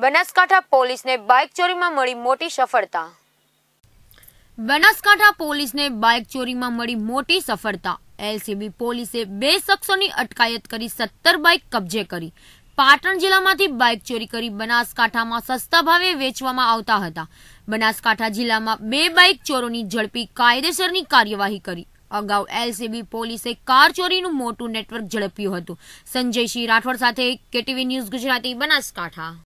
બનાસકાઠા પોલીસને બાઇક ચોરીમાં મળી મોટી સફળતા બનાસકાઠા પોલીસને બાઇક ચોરીમાં મળી મોટી સફળતા એલસીબી પોલીસે બે સક્ષોની અટકાયત કરી 17 બાઇક કબજે કરી પાટણ જિલ્લામાંથી બાઇક ચોરી કરી બનાસકાંઠામાં સસ્તા ભાવે વેચવામાં આવતા હતા બનાસકાંઠા જિલ્લામાં બે બાઇક ચોરોની ઝડપી કાયદેસરની કાર્યવાહી કરી અગાઉ એલસીબી પોલીસે કાર ચોરીનું મોટું નેટવર્ક ઝડપ્યું હતું સંજયશ્રી राठौड़ સાથે કેટીવી ન્યૂઝ ગુજરાતી બનાસકાંઠા